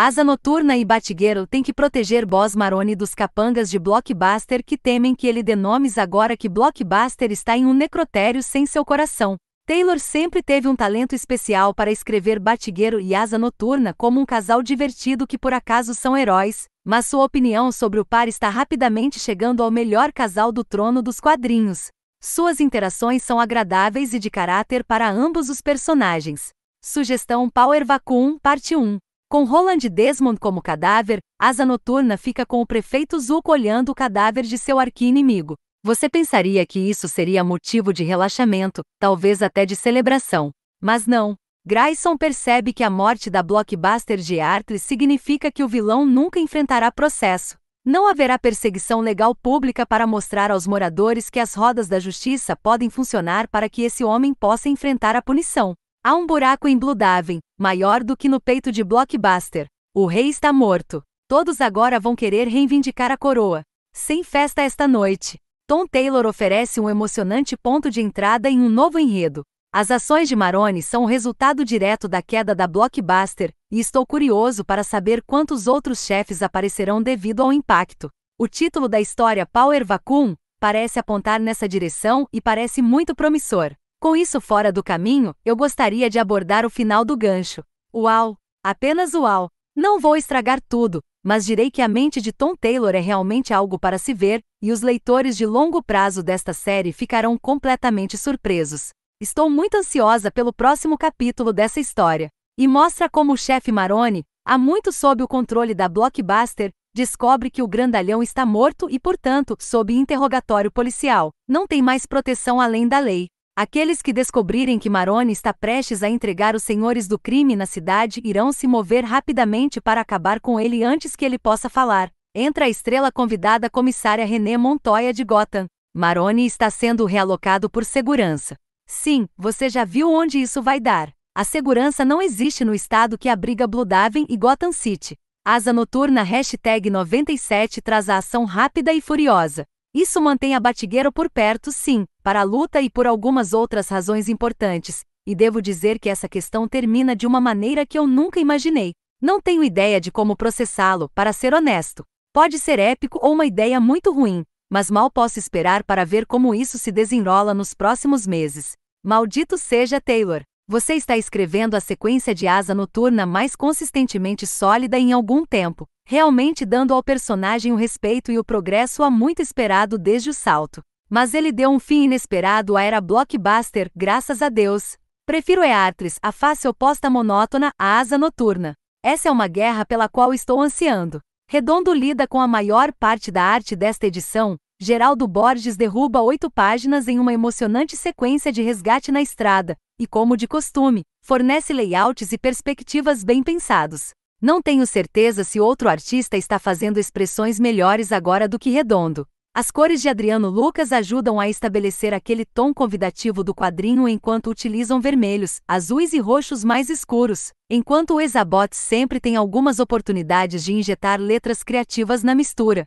Asa Noturna e Batgirl têm que proteger Boss Marone dos capangas de Blockbuster que temem que ele dê nomes agora que Blockbuster está em um necrotério sem seu coração. Taylor sempre teve um talento especial para escrever Batigueiro e Asa Noturna como um casal divertido que por acaso são heróis, mas sua opinião sobre o par está rapidamente chegando ao melhor casal do trono dos quadrinhos. Suas interações são agradáveis e de caráter para ambos os personagens. Sugestão Power Vacuum, parte 1. Com Roland Desmond como cadáver, Asa Noturna fica com o prefeito Zuko olhando o cadáver de seu arqui-inimigo. Você pensaria que isso seria motivo de relaxamento, talvez até de celebração. Mas não. Grayson percebe que a morte da blockbuster de Arthur significa que o vilão nunca enfrentará processo. Não haverá perseguição legal pública para mostrar aos moradores que as rodas da justiça podem funcionar para que esse homem possa enfrentar a punição. Há um buraco em Blue Daven, maior do que no peito de Blockbuster. O rei está morto. Todos agora vão querer reivindicar a coroa. Sem festa esta noite. Tom Taylor oferece um emocionante ponto de entrada em um novo enredo. As ações de Maroni são o resultado direto da queda da Blockbuster, e estou curioso para saber quantos outros chefes aparecerão devido ao impacto. O título da história Power Vacuum parece apontar nessa direção e parece muito promissor. Com isso fora do caminho, eu gostaria de abordar o final do gancho. Uau! Apenas uau! Não vou estragar tudo, mas direi que a mente de Tom Taylor é realmente algo para se ver, e os leitores de longo prazo desta série ficarão completamente surpresos. Estou muito ansiosa pelo próximo capítulo dessa história. E mostra como o chefe Maroni, há muito sob o controle da Blockbuster, descobre que o grandalhão está morto e, portanto, sob interrogatório policial. Não tem mais proteção além da lei. Aqueles que descobrirem que Maroni está prestes a entregar os senhores do crime na cidade irão se mover rapidamente para acabar com ele antes que ele possa falar. Entra a estrela convidada comissária René Montoya de Gotham. Maroni está sendo realocado por segurança. Sim, você já viu onde isso vai dar. A segurança não existe no estado que abriga Bloodaven e Gotham City. Asa Noturna 97 traz a ação rápida e furiosa. Isso mantém a Batigueiro por perto, sim, para a luta e por algumas outras razões importantes, e devo dizer que essa questão termina de uma maneira que eu nunca imaginei. Não tenho ideia de como processá-lo, para ser honesto. Pode ser épico ou uma ideia muito ruim, mas mal posso esperar para ver como isso se desenrola nos próximos meses. Maldito seja Taylor! Você está escrevendo a sequência de asa noturna mais consistentemente sólida em algum tempo realmente dando ao personagem o respeito e o progresso há muito esperado desde o salto. Mas ele deu um fim inesperado à era blockbuster, graças a Deus. Prefiro Eartres, é a face oposta monótona, a asa noturna. Essa é uma guerra pela qual estou ansiando. Redondo lida com a maior parte da arte desta edição. Geraldo Borges derruba oito páginas em uma emocionante sequência de resgate na estrada, e como de costume, fornece layouts e perspectivas bem pensados. Não tenho certeza se outro artista está fazendo expressões melhores agora do que Redondo. As cores de Adriano Lucas ajudam a estabelecer aquele tom convidativo do quadrinho enquanto utilizam vermelhos, azuis e roxos mais escuros, enquanto o Exabot sempre tem algumas oportunidades de injetar letras criativas na mistura.